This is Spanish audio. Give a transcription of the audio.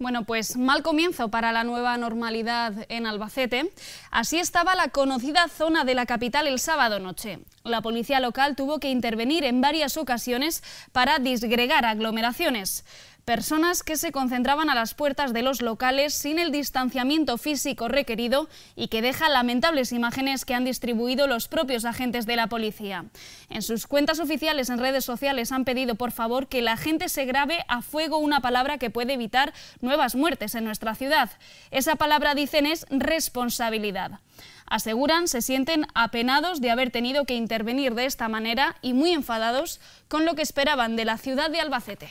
Bueno, pues mal comienzo para la nueva normalidad en Albacete. Así estaba la conocida zona de la capital el sábado noche. La policía local tuvo que intervenir en varias ocasiones para disgregar aglomeraciones personas que se concentraban a las puertas de los locales sin el distanciamiento físico requerido y que dejan lamentables imágenes que han distribuido los propios agentes de la policía. En sus cuentas oficiales en redes sociales han pedido por favor que la gente se grabe a fuego una palabra que puede evitar nuevas muertes en nuestra ciudad. Esa palabra, dicen, es responsabilidad. Aseguran se sienten apenados de haber tenido que intervenir de esta manera y muy enfadados con lo que esperaban de la ciudad de Albacete.